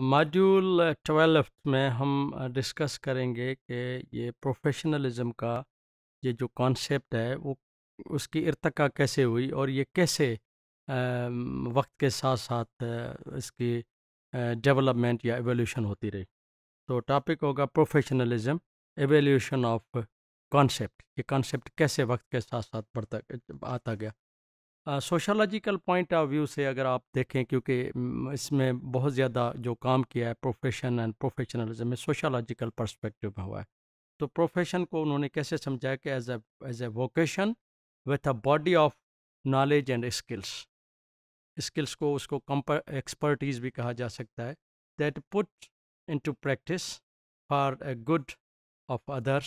module twelve में हम discuss करेंगे कि ये प्रोफेशनलिज्म का ये जो कॉन्सेप्ट है वो उसकी इर्तका कैसे हुई और ये कैसे वक्त के साथ साथ इसकी डेवलपमेंट या एवोल्यूशन होती रही तो टॉपिक होगा प्रोफेशनलिज्म एवोल्यूशन ऑफ कॉन्सेप्ट ये कॉन्सेप्ट कैसे वक्त के साथ साथ बढ़ता आता गया सोशलॉजिकल पॉइंट ऑफ व्यू से अगर आप देखें क्योंकि इसमें बहुत ज़्यादा जो काम किया है प्रोफेशन एंड प्रोफेशनलिज्म में सोशलॉजिकल परस्पेक्टिव में हुआ है तो प्रोफेशन को उन्होंने कैसे समझाया कि as as a vocation with a body of knowledge and skills skills को उसको एक्सपर्टीज़ भी कहा जा सकता है that put into practice for a good of other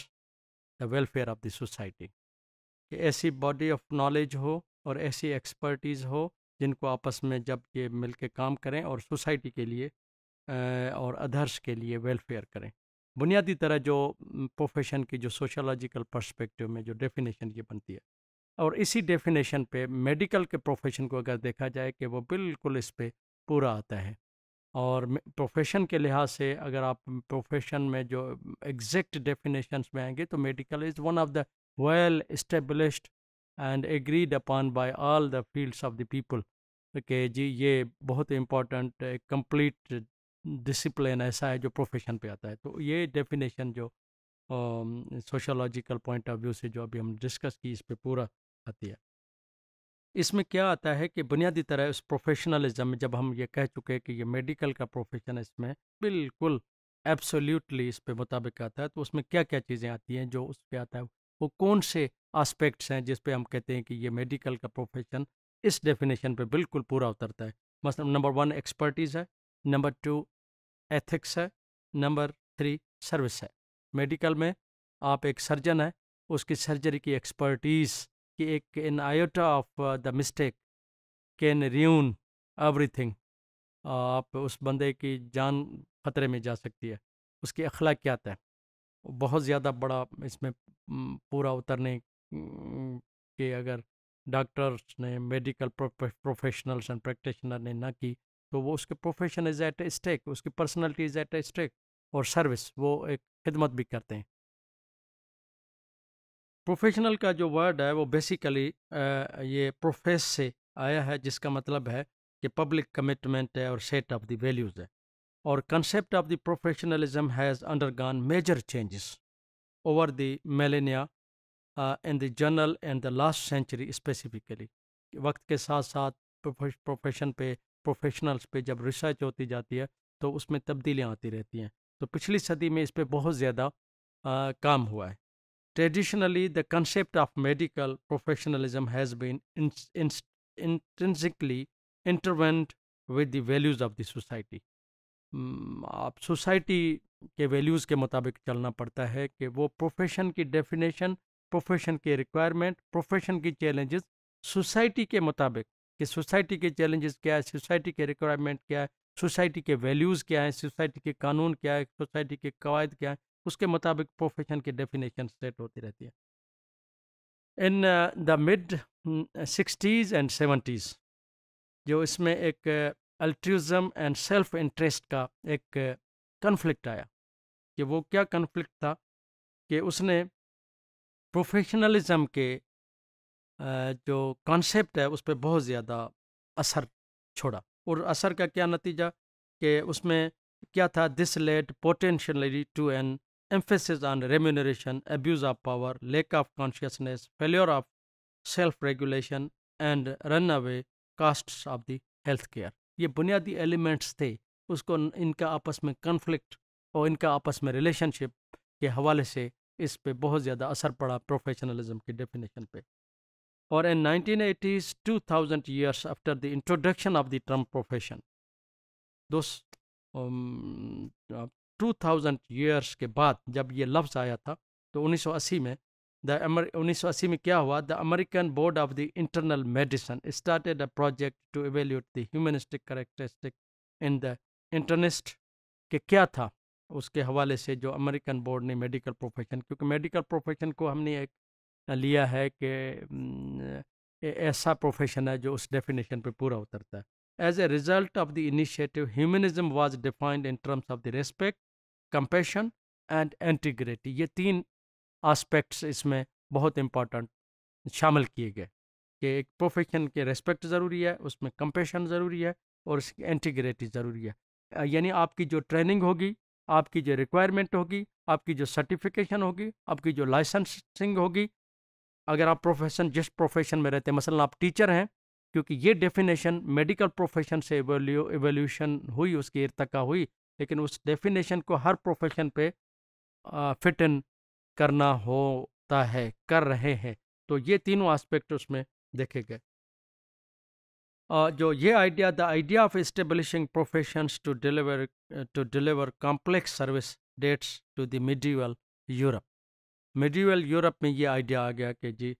the welfare of the society कि ऐसी बॉडी ऑफ नॉलेज हो और ऐसी एक्सपर्टीज़ हो जिनको आपस में जब ये मिल के काम करें और सोसाइटी के लिए और अदर्श के लिए वेलफेयर करें बुनियादी तरह जो प्रोफेशन की जो सोशोलॉजिकल पर्सपेक्टिव में जो डेफिनेशन ये बनती है और इसी डेफिनेशन पे मेडिकल के प्रोफेशन को अगर देखा जाए कि वो बिल्कुल इस पर पूरा आता है और प्रोफेशन के लिहाज से अगर आप प्रोफेशन में जो एग्जैक्ट डेफिनेशंस में आएंगे तो medical is one of the well established and agreed upon by all the fields of the people कि जी ये बहुत इम्पोर्टेंट कंप्लीट डिसिप्लिन ऐसा है जो प्रोफेशन पे आता है तो ये डेफिनेशन जो सोशोलॉजिकल पॉइंट ऑफ व्यू से जो अभी हम डिस्कस की इस पर पूरा आती है इसमें क्या आता है कि बुनियादी तरह उस प्रोफेशनलिज्म में जब हम ये कह चुके हैं कि ये मेडिकल का प्रोफेशन है इसमें बिल्कुल एब्सोल्यूटली इस पे मुताबिक आता है तो उसमें क्या क्या चीज़ें आती हैं जो उस पर आता है वो कौन से आस्पेक्ट्स हैं जिस पे हम कहते हैं कि ये मेडिकल का प्रोफेशन इस डेफिनेशन पे बिल्कुल पूरा उतरता है मतलब नंबर वन एक्सपर्टीज़ है नंबर टू एथिक्स है नंबर थ्री सर्विस है मेडिकल में आप एक सर्जन है उसकी सर्जरी की एक्सपर्टीज़ की एक an iota of the mistake can ruin everything आप उस बंदे की जान खतरे में जा सकती है उसकी अखलाकियात है बहुत ज़्यादा बड़ा इसमें पूरा उतरने के अगर डॉक्टर्स ने मेडिकल प्रोफेशनल्स एंड प्रैक्टिशनर ने ना की तो वो उसके प्रोफेशन इज़ एट स्टेक उसकी पर्सनैलिटी इज़ एट स्टेक और सर्विस वो एक खिदमत भी करते हैं प्रोफेशनल का जो वर्ड है वो बेसिकली ये प्रोफेस से आया है जिसका मतलब है कि पब्लिक कमिटमेंट है और सेट ऑफ द वैल्यूज़ है और concept of the professionalism has undergone major changes over the millennia in the general and the last century specifically वक्त के साथ साथ प्रोफेशन पे प्रोफेशनल्स पे जब रिसर्च होती जाती है तो उसमें तब्दीलियाँ आती रहती हैं तो पिछली सदी में इस पर बहुत ज़्यादा काम हुआ है traditionally the concept of medical professionalism has been intrinsically intertwined with the values of the society आप सोसाइटी के वैल्यूज़ के मुताबिक चलना पड़ता है कि वो प्रोफेशन की डेफिनेशन प्रोफेशन के रिक्वायरमेंट प्रोफेशन की चैलेंजेस सोसाइटी के मुताबिक कि सोसाइटी के चैलेंजेस क्या है सोसाइटी के रिक्वायरमेंट क्या है सोसाइटी के वैल्यूज़ क्या हैं सोसाइटी के कानून क्या है सोसाइटी के कवायद क्या हैं उसके मुताबिक प्रोफेशन के डेफिनेशन सेट होती रहती है in the mid sixties and seventies जो इसमें एक अल्ट्रिज्म एंड सेल्फ इंटरेस्ट का एक कन्फ्लिक्ट आया कि वो क्या कन्फ्लिक्ट था कि उसने प्रोफेशनलिज्म के जो कॉन्सेप्ट है उस पर बहुत ज़्यादा असर छोड़ा और असर का क्या नतीजा कि उसमें क्या था this led potentially to an on remuneration abuse of power lack of consciousness failure of self regulation and run away cost of the health care ये बुनियादी एलिमेंट्स थे उसको इनका आपस में कन्फ्लिक्ट और इनका आपस में रिलेशनशिप के हवाले से इस पे बहुत ज़्यादा असर पड़ा प्रोफेशनलिज्म की डेफिनेशन पे और in 1980s thousand years after the introduction of the term profession दो टू थाउजेंड ईयर्स के बाद जब ये लफ्ज़ आया था तो 1980 में द उन्नीस में क्या हुआ the American board of the internal medicine started a project to evaluate the humanistic characteristic in the internist के क्या था उसके हवाले से जो अमेरिकन बोर्ड ने मेडिकल प्रोफेशन क्योंकि मेडिकल प्रोफेशन को हमने एक लिया है कि ऐसा प्रोफेशन है जो उस डेफिनेशन पर पूरा उतरता है as a result of the initiative humanism was defined in terms of the respect compassion and integrity ये तीन आस्पेक्ट्स इसमें बहुत इम्पॉर्टेंट शामिल किए गए कि एक प्रोफेशन के रेस्पेक्ट ज़रूरी है उसमें कंपेशन ज़रूरी है और उसकी एंटीग्रेटी ज़रूरी है यानी आपकी जो ट्रेनिंग होगी आपकी जो रिक्वायरमेंट होगी आपकी जो सर्टिफिकेशन होगी आपकी जो लाइसेंसिंग होगी अगर आप प्रोफेशन जिस प्रोफेशन में रहते हैं मसलन आप टीचर हैं क्योंकि ये डेफिनेशन मेडिकल प्रोफेशन से एवोल्यूशन हुई उसकी इरतका हुई लेकिन उस डेफिनेशन को हर प्रोफेशन पे फिट इन करना होता है कर रहे हैं तो ये तीनों आस्पेक्ट उसमें देखे गए जो ये idea the idea of establishing profession to deliver to deliver complex service dates to the medieval Europe medieval Europe में ये आइडिया आ गया कि जी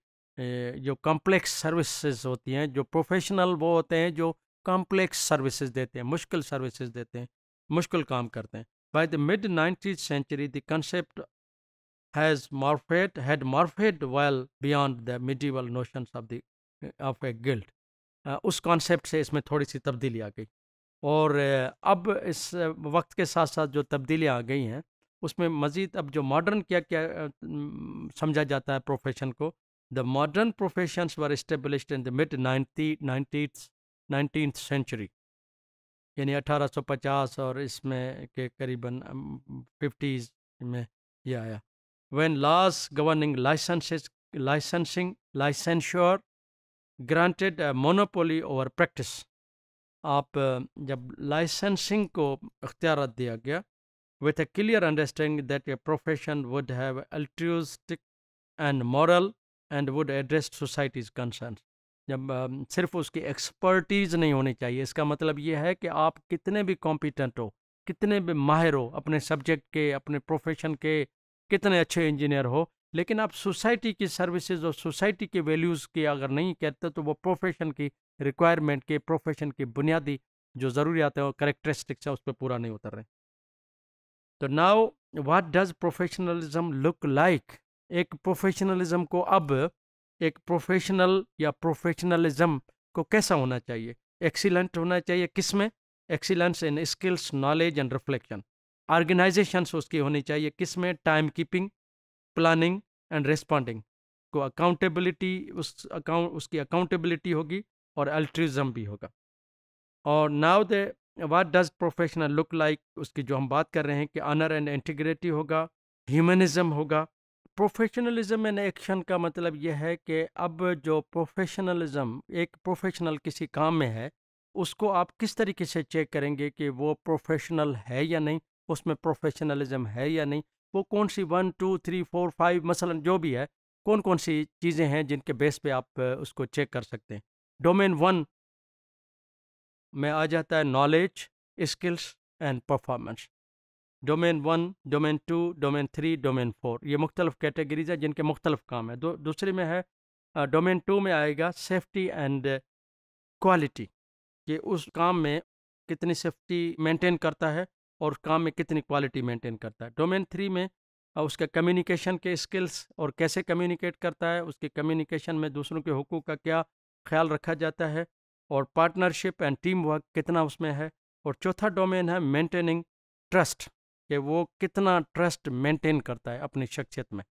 जो कॉम्प्लेक्स सर्विसेज होती हैं जो प्रोफेशनल वो होते हैं जो कॉम्प्लेक्स सर्विसेज देते हैं मुश्किल सर्विसेज देते हैं मुश्किल काम करते हैं by the mid nineties century the concept has morphed had morphed well beyond the medieval notions of the of a guild उस कॉन्सेप्ट से इसमें थोड़ी सी तब्दीली आ गई और अब इस वक्त के साथ साथ जो तब्दीलियाँ आ गई हैं उसमें मज़ीद अब जो मॉडर्न क्या क्या समझा जाता है प्रोफेशन को the modern profession were establish in the mid ninety ninety nineteen century यानी 1850 और इसमें के करीबन फिफ्टीज़ में ये आया when last governing licenses licensing licensure granted monopoly over practice आप जब लाइसेंसिंग को अख्तियार दिया गया with a clear understanding that a profession would have altruistic and moral and would address society's concern जब सिर्फ उसकी एक्सपर्टीज़ नहीं होनी चाहिए इसका मतलब ये है कि आप कितने भी कॉम्पिटेंट हो कितने भी माहिर हो अपने सब्जेक्ट के अपने प्रोफेशन के कितने अच्छे इंजीनियर हो लेकिन आप सोसाइटी की सर्विसेज और सोसाइटी के वैल्यूज़ की अगर नहीं कहते तो वो प्रोफेशन की रिक्वायरमेंट के प्रोफेशन की बुनियादी जो ज़रूरियात है और करेक्टरिस्टिक्स है उस पर पूरा नहीं उतर रहे तो now what does professionalism look like एक प्रोफेशनलिज्म को अब एक प्रोफेशनल या प्रोफेशनलिज्म को कैसा होना चाहिए एक्सीलेंट होना चाहिए किस में excellence in skills knowledge and reflection organization उसकी होनी चाहिए किस में time keeping planning and responding को अकाउंटेबिलिटी उस अकाउंट उसकी अकाउंटेबिलिटी होगी और अल्ट्रिज्म भी होगा और now they what does professional look like उसकी जो हम बात कर रहे हैं कि अनर एंड इंटीग्रिटी होगा ह्यूमनिज्म होगा प्रोफेशनलिज्म एंड एक्शन का मतलब यह है कि अब जो प्रोफेशनलिज्म एक प्रोफेशनल किसी काम में है उसको आप किस तरीके से चेक करेंगे कि वो प्रोफेशनल है या नहीं उसमें प्रोफेशनलिज्म है या नहीं वो कौन सी one two three four five मसलन जो भी है कौन कौन सी चीज़ें हैं जिनके बेस पे आप उसको चेक कर सकते हैं डोमेन वन में आ जाता है knowledge skills and performance domain one domain two domain three domain four ये मुख्तलिफ कैटेगरीज हैं जिनके मुख्तलिफ काम है दूसरे में है डोमेन टू में आएगा सेफ्टी एंड क्वालिटी कि उस काम में कितनी सेफ्टी मेंटेन करता है और काम में कितनी क्वालिटी मेंटेन करता है डोमेन थ्री में उसका कम्युनिकेशन के स्किल्स और कैसे कम्युनिकेट करता है उसके कम्युनिकेशन में दूसरों के हकूक़ का क्या ख्याल रखा जाता है और पार्टनरशिप एंड टीम वर्क कितना उसमें है और चौथा डोमेन है मेंटेनिंग ट्रस्ट कि वो कितना ट्रस्ट मेंटेन करता है अपनी शख्सियत में